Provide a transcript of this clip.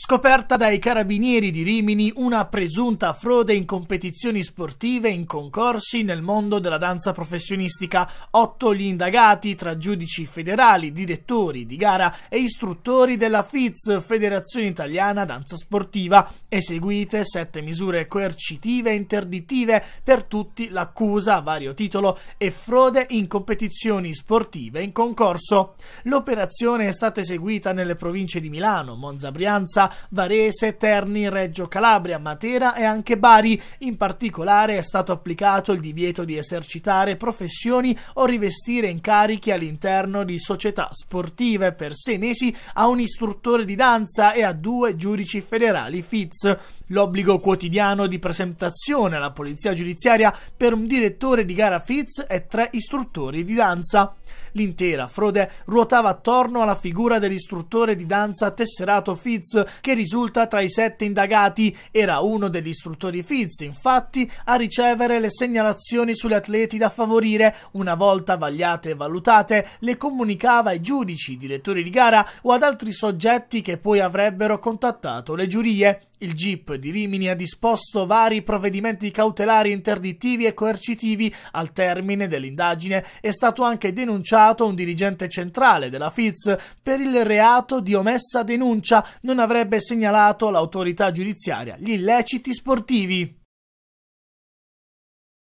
Scoperta dai carabinieri di Rimini una presunta frode in competizioni sportive e in concorsi nel mondo della danza professionistica. Otto gli indagati tra giudici federali, direttori di gara e istruttori della FITS, Federazione Italiana Danza Sportiva. Eseguite sette misure coercitive e interdittive per tutti l'accusa a vario titolo e frode in competizioni sportive in concorso. L'operazione è stata eseguita nelle province di Milano, Monza Brianza, Varese, Terni, Reggio Calabria, Matera e anche Bari. In particolare è stato applicato il divieto di esercitare professioni o rivestire incarichi all'interno di società sportive per sei mesi a un istruttore di danza e a due giudici federali FITS. L'obbligo quotidiano di presentazione alla polizia giudiziaria per un direttore di gara FITS e tre istruttori di danza. L'intera frode ruotava attorno alla figura dell'istruttore di danza tesserato Fitz, che risulta tra i sette indagati. Era uno degli istruttori Fitz, infatti, a ricevere le segnalazioni sugli atleti da favorire. Una volta vagliate e valutate, le comunicava ai giudici, direttori di gara o ad altri soggetti che poi avrebbero contattato le giurie. Il GIP di Rimini ha disposto vari provvedimenti cautelari interdittivi e coercitivi al termine dell'indagine. È stato anche denunciato un dirigente centrale della FIZ per il reato di omessa denuncia. Non avrebbe segnalato all'autorità giudiziaria gli illeciti sportivi.